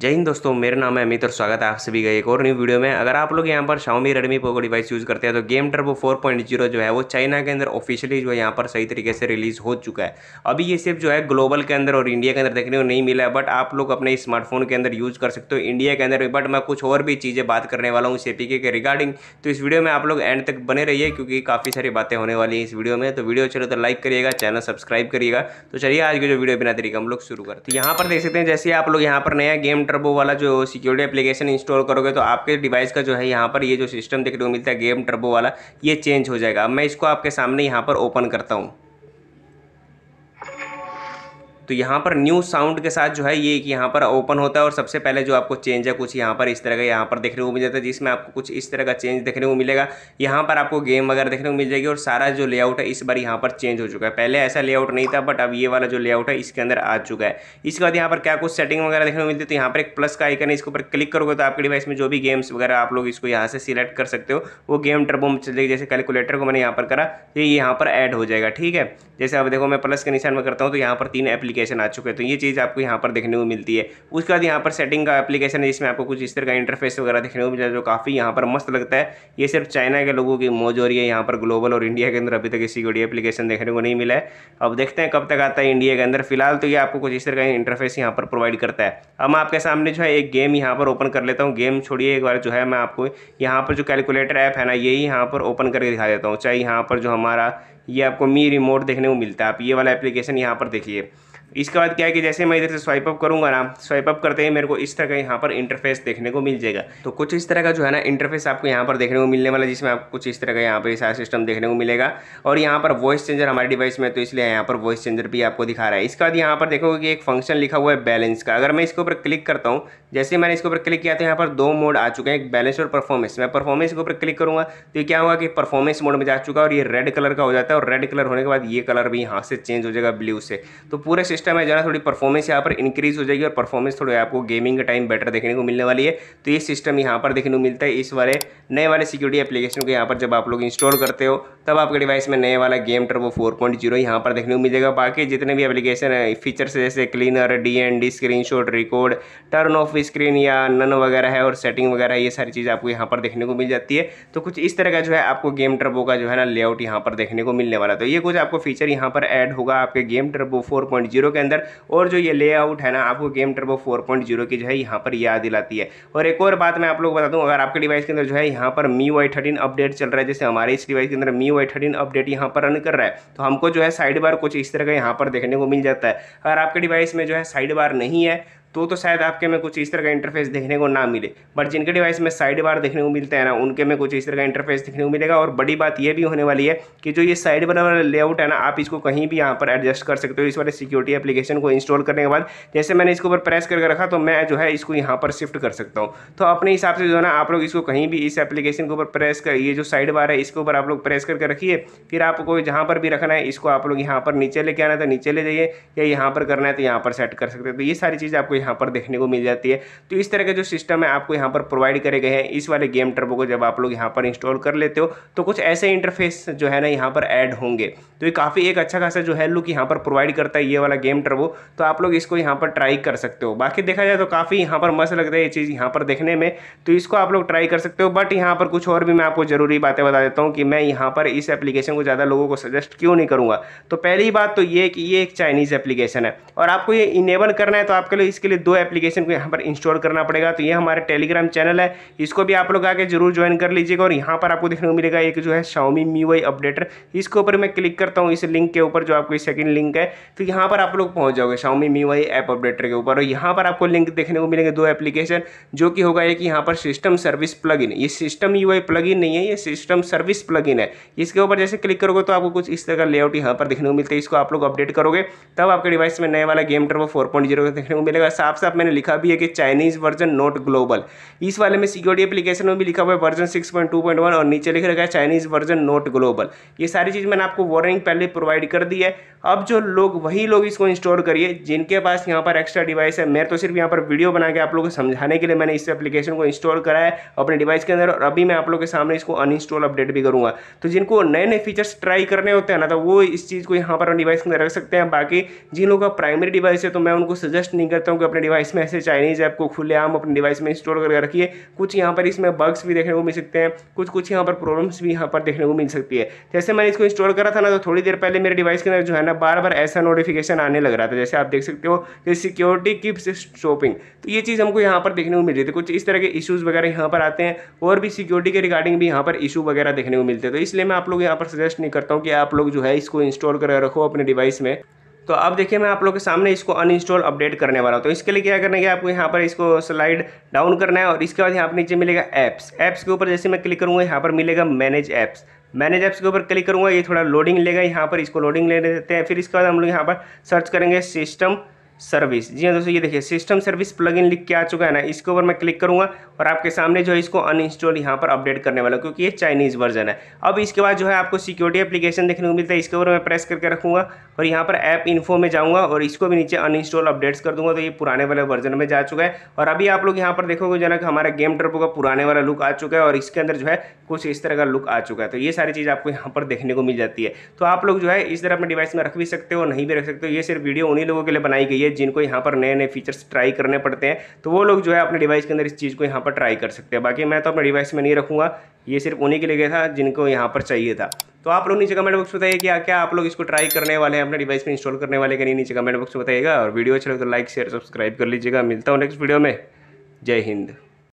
जय हिंद दोस्तों मेरा नाम है अमित और स्वागत है आप सभी का एक और न्यू वीडियो में अगर आप लोग यहाँ पर Xiaomi Redmi Poco device use करते हैं तो गेम टर्बो 4.0 जो है वो चाइना के अंदर ऑफिशियली जो है यहाँ पर सही तरीके से रिलीज़ हो चुका है अभी ये सिर्फ जो है ग्लोबल के अंदर और इंडिया के अंदर देखने को नहीं मिला है बट आप लोग अपने स्मार्टफोन के अंदर यूज़ कर सकते हो इंडिया के अंदर बट मैं कुछ और भी चीज़ें बात करने वाला हूँ सी के रिगार्डिंग तो इस वीडियो में आप लोग एंड तक बने रहिए क्योंकि काफ़ी सारी बातें होने वाली हैं इस वीडियो में तो वीडियो चलो तो लाइक करिएगा चैनल सब्सक्राइब करिएगा तो चलिए आज की जो वीडियो बिना तरीके हम लोग शुरू करते हैं यहाँ पर देख सकते हैं जैसे आप लोग यहाँ पर नया गेम टर्बो वाला जो सिक्योरिटी एप्लीकेशन इंस्टॉल करोगे तो आपके डिवाइस का जो है यहाँ पर ये जो सिस्टम देखने को मिलता है गेम टर्बो वाला ये चेंज हो जाएगा अब मैं इसको आपके सामने यहाँ पर ओपन करता हूँ तो यहाँ पर न्यू साउंड के साथ जो है ये यहाँ पर ओपन होता है और सबसे पहले जो आपको चेंज है कुछ यहाँ पर इस तरह का यहाँ पर देखने को मिल जाता है जिसमें आपको कुछ इस तरह का चेंज देखने को मिलेगा यहाँ पर आपको गेम वगैरह देखने को मिल जाएगी और सारा जो लेआउट है इस बार यहाँ पर चेंज हो चुका है पहले ऐसा लेआउट नहीं था बट अब ये वाला जो लेआउट है इसके अंदर आ चुका है इसके बाद यहाँ पर क्या कुछ सेटिंग वगैरह देखने को मिलती है तो यहाँ पर एक प्लस का आइकन है इसके ऊपर क्लिक करोगे तो आपके डिवाइस में जो भी गेम्स वगैरह आप लोग इसको यहाँ से सिलेक्ट कर सकते हो वो गेम टर्बो में चलेगी जैसे कैलकुलेटर को मैंने यहाँ पर करा तो ये यहाँ पर ऐड हो जाएगा ठीक है जैसे अब देखो मैं प्लस के निशान में करता हूँ तो यहाँ पर तीन एप्लीकेशन नोटिफिकेशन आ चुके हैं तो ये चीज़ आपको यहाँ पर देखने को मिलती है उसके बाद यहाँ पर सेटिंग का एप्लीकेशन है जिसमें आपको कुछ इस तरह का इंटरफेस वगैरह देखने को मिलता है जो काफ़ी यहाँ पर मस्त लगता है ये सिर्फ चाइना के लोगों की मौज हो रही है यहाँ पर ग्लोबल और इंडिया के अंदर अभी तक इसी कोई एप्लीकेशन देखने को नहीं मिला है अब देखते हैं कब तक आता है इंडिया के अंदर फिलहाल तो ये आपको कुछ इस तरह का इंटरफेस यहाँ पर प्रोवाइड करता है अब मैं आपके सामने जो है एक गेम यहाँ पर ओपन कर लेता हूँ गेम छोड़िए एक बार जो है मैं आपको यहाँ पर जो कैलकुलेटर ऐप है ना यही यहाँ पर ओपन करके दिखा देता हूँ चाहे यहाँ पर जो हमारा ये आपको मी रिमोट देखने को मिलता है आप ये वाला एप्लीकेशन यहाँ पर देखिए इसके बाद क्या है कि जैसे मैं इधर से स्वाइप अप करूंगा ना स्वाइप अप करते ही मेरे को इस तरह का यहाँ पर इंटरफेस देखने को मिल जाएगा तो कुछ इस तरह का जो है ना इंटरफेस आपको यहाँ पर देखने को मिलने वाला जिसमें आपको कुछ इस तरह का यहाँ पर सारा सिस्टम देखने को मिलेगा और यहाँ पर वॉइस चेंजर हमारे डिवाइस में तो इसलिए यहाँ पर वॉइस चेंजर भी आपको दिखा रहा है इसके बाद यहाँ पर देखोगे कि एक फंक्शन लिखा हुआ है बैलेंस का अगर मैं इसके ऊपर क्लिक करता हूँ जैसे मैंने इसके ऊपर क्लिक किया तो यहाँ पर दो मोड आ चुके हैं एक बैलेंस और परफॉर्मेंस मैं परफॉर्मेंस के ऊपर क्लिक करूँगा तो क्या होगा कि परफॉर्मेंस मोड में जा चुका है और ये रेड कलर का हो जाता है और रेड कलर होने के बाद ये कलर भी यहाँ से चेंज हो जाएगा ब्लू से तो पूरे सिस्टम है जरा थोड़ी परफॉर्मेंस यहाँ पर इंक्रीज हो जाएगी और परफॉर्मेंस थोड़ी आपको गेमिंग का टाइम बेटर देखने को मिलने वाली है तो ये सिस्टम यहाँ पर देखने को मिलता है इस वाले नए वाले सिक्योरिटी एप्लीकेशन को यहाँ पर जब आप लोग इंस्टॉल करते हो तब आपके डिवाइस में नए वाला game turbo four point zero यहाँ पर देखने को मिलेगा बाकी जितने भी एप्लीकेशन है फीचर्स जैसे cleaner D N D screen shot record turn off screen या नन वगैरह है और सेटिंग वगैरह ये सारी चीज़ आपको यहाँ पर देखने को मिल जाती है तो कुछ इस तरह का जो है आपको गेम टर्बो का जो है ना लेआउट यहाँ पर देखने को मिलने वाला तो ये कुछ आपको फीचर यहाँ पर ऐड होगा आपके game turbo four point zero के अंदर और जो ये लेआउट है ना आपको game turbo four point zero की जो है यहाँ पर याद दिलाती है और एक और बात मैं आप लोग बता दूँ अगर आपके डिवाइस के अंदर जो है यहाँ पर मी वाई थर्टीन अपडेट चल रहा है जैसे हमारे इस डिवाइस के अंदर मी वाई थर्टीन अपडेट यहाँ पर रन कर रहा है तो हमको जो है साइड बार कुछ इस तरह का यहाँ पर देखने को मिल जाता है अगर आपके डिवाइस में जो है साइड बार नहीं है तो तो शायद आपके में कुछ इस तरह का इंटरफेस देखने को ना मिले बट जिनके डिवाइस में साइड बार देखने को मिलते हैं ना उनके में कुछ इस तरह का इंटरफेस देखने को मिलेगा और बड़ी बात यह भी होने वाली है कि जो ये साइड बार वाला लेआउट है ना आप इसको कहीं भी यहाँ पर एडजस्ट कर सकते हो इस वाले सिक्योरिटी एप्लीकेशन को इंस्टॉल करने के बाद जैसे मैंने इसके ऊपर प्रेस करके रखा तो मैं जो है इसको यहाँ पर शिफ्ट कर सकता हूँ तो अपने हिसाब से जो है ना आप लोग इसको कहीं भी इस एप्लीकेशन के ऊपर प्रेस कर ये जो साइड बार है इसके ऊपर आप लोग प्रेस करके रखिए फिर आपको जहाँ पर भी रखना है इसको आप लोग यहाँ पर नीचे लेके आना है तो नीचे ले जाइए या यहाँ पर करना है तो यहाँ पर सेट कर सकते हैं तो ये सारी चीज़ आपको यहाँ पर देखने को मिल जाती है तो इस तरह का जो सिस्टम है आपको यहाँ पर प्रोवाइड करे गए हैं इस वाले गेम टर्बो को जब आप लोग यहाँ पर इंस्टॉल कर लेते हो तो कुछ ऐसे इंटरफेस जो है ना यहाँ पर ऐड होंगे तो ये काफ़ी एक अच्छा खासा जो है लुक यहाँ पर प्रोवाइड करता है ये वाला गेम टर्बो तो आप लोग इसको यहाँ पर ट्राई कर सकते हो बाकी देखा जाए तो काफ़ी यहाँ पर मस्त लगता है ये चीज़ यहाँ पर देखने में तो इसको आप लोग ट्राई कर सकते हो बट यहाँ पर कुछ और भी मैं आपको ज़रूरी बातें बता देता हूँ कि मैं यहाँ पर इस एप्लीकेशन को ज़्यादा लोगों को सजेस्ट क्यों नहीं करूँगा तो पहली बात तो ये कि ये एक चाइनीज़ एप्लीकेशन है और आपको ये इनेबल करना है तो आपके लिए इसके लिए लिए दो एप्लीकेशन को यहाँ पर इंस्टॉल करना पड़ेगा तो ये हमारे टेलीग्राम चैनल है इसको भी आप लोग आके जरूर ज्वाइन कर लीजिएगा और यहाँ पर आपको देखने को मिलेगा एक जो है शाओमी मी वाई अपडेटर इसके ऊपर मैं क्लिक करता हूँ इस लिंक के ऊपर जो आपको सेकेंड लिंक है तो यहाँ पर आप लोग पहुँच जाओगे Xiaomi Mi Y app updater के ऊपर और यहाँ पर आपको लिंक देखने को मिलेंगे दो एप्लीकेशन जो कि होगा एक यहाँ पर सिस्टम सर्विस प्लगइन ये सिस्टम यू प्लगइन नहीं है ये सिस्टम सर्विस प्लगइन है इसके ऊपर जैसे क्लिक करोगे तो आपको कुछ इस तरह का लेआउट यहाँ पर देखने को मिलता है इसको आप लोग अपडेट करोगे तब आपके डिवाइस में नए वाला game turbo four point zero देखने को मिलेगा साफ साफ मैंने लिखा भी है कि चाइनीज़ वर्जन नॉट ग्लोबल इस वाले में सिक्योरिटी एप्लीकेशन में भी लिखा हुआ है वर्जन सिक्स और नीचे लिख रखा है चाइनीज़ वर्जन नॉट ग्लोबल ये सारी चीज़ मैंने आपको वार्निंग पहले प्रोवाइड कर दी है अब जो लोग वही लोग इसको इंस्टॉल करिए जिनके पास यहाँ पर एक्स्ट्रा डिवाइस है मैं तो सिर्फ यहाँ पर वीडियो बना के आप लोगों को समझाने के लिए मैंने इस एप्लीकेशन को इंस्टॉल करा है अपने डिवाइस के अंदर और अभी मैं आप लोग के सामने इसको अनइंस्टॉल अपडेट भी करूँगा तो जिनको नए नए फीचर्स ट्राई करने होते हैं ना तो वो इस चीज़ को यहाँ पर डिवाइस के अंदर रख सकते हैं बाकी जिन लोगों का प्राइमरी डिवाइस है तो मैं उनको सजेस्ट नहीं करता हूँ कि अपने डिवाइस में ऐसे चाइनीज़ ऐप को खुलेआम अपने डिवाइस में इंस्टॉल करके रखिए कुछ यहाँ पर इसमें बग्स भी देखने को मिल सकते हैं कुछ कुछ यहाँ पर प्रॉब्लम्स भी यहाँ पर देखने को मिल सकती है जैसे मैंने इसको इंस्टॉल करा था ना तो थोड़ी देर पहले मेरे डिवाइस के अंदर जो है ना बार बार ऐसा नोटिफिकेशन आने लग रहा था जैसे आप देख सकते हो कि सिक्योरिटी की शॉपिंग तो ये चीज़ हमको यहाँ पर देखने को मिल रही थी तो कुछ इस तरह के इशूज़ वगैरह यहाँ पर आते हैं और भी सिक्योरिटी के रिगार्डिंग भी यहाँ पर इशू वगैरह देखने को मिलते हैं तो इसलिए मैं आप लोग यहाँ पर सजेस्ट नहीं करता हूँ कि आप लोग जो है इसको इंस्टॉल करके रखो अपने डिवाइस में तो अब देखिए मैं आप लोग के सामने इसको अनइंस्टॉल अपडेट करने वाला हूँ तो इसके लिए क्या करना है आपको यहाँ पर इसको स्लाइड डाउन करना है और इसके बाद यहाँ पर नीचे मिलेगा ऐप्स ऐप्स के ऊपर जैसे मैं क्लिक करूँगा यहाँ पर मिलेगा मैनेज ऐप्स मैनेज ऐप्स के ऊपर क्लिक करूँगा ये थोड़ा लोडिंग लेगा यहाँ पर इसको लोडिंग ले देते हैं फिर इसके बाद हम लोग यहाँ पर सर्च करेंगे सिस्टम सर्विस जी हाँ दोस्तों ये देखिए सिस्टम सर्विस प्लगइन लिख के आ चुका है ना इसके ऊपर मैं क्लिक करूँगा और आपके सामने जो है इसको अनइंस्टॉल यहाँ पर अपडेट करने वाला क्योंकि ये चाइनीज़ वर्जन है अब इसके बाद जो है आपको सिक्योरिटी एप्लीकेशन देखने को मिलता है इसके ऊपर मैं प्रेस करके रखूँगा और यहाँ पर ऐप इन्फो में जाऊँगा और इसको भी नीचे अनइंस्टॉल अपडेट्स कर दूँगा तो ये पुराने वाले वर्जन में जा चुका है और अभी आप लोग यहाँ पर देखोगे जो ना हमारा गेम ट्रपो का पुराने वाला लुक आ चुका है और इसके अंदर जो है कुछ इस तरह का लुक आ चुका है तो ये सारी चीज़ आपको यहाँ पर देखने को मिल जाती है तो आप लोग जो है इस तरह अपने डिवाइस में रख भी सकते हो नहीं भी रख सकते हो ये सिर्फ वीडियो उन्हीं लोगों के लिए बनाई गई है है जिनको यहाँ पर नए नए फीचर्स ट्राई करने पड़ते हैं तो वो लोग जो है अपने डिवाइस के अंदर इस चीज़ को यहाँ पर ट्राई कर सकते हैं बाकी मैं तो अपने डिवाइस में नहीं रखूँगा ये सिर्फ उन्हीं के लिए गया था जिनको यहाँ पर चाहिए था तो आप लोग नीचे कमेंट बॉक्स बताइए कि क्या आप लोग इसको ट्राई करने वाले हैं अपने डिवाइस में इंस्टॉल करने वाले कहीं नीचे कमेंट बॉक्स में बताइएगा और वीडियो अच्छा लगे तो लाइक शेयर सब्सक्राइब कर लीजिएगा मिलता हूँ नेक्स्ट वीडियो में जय हिंद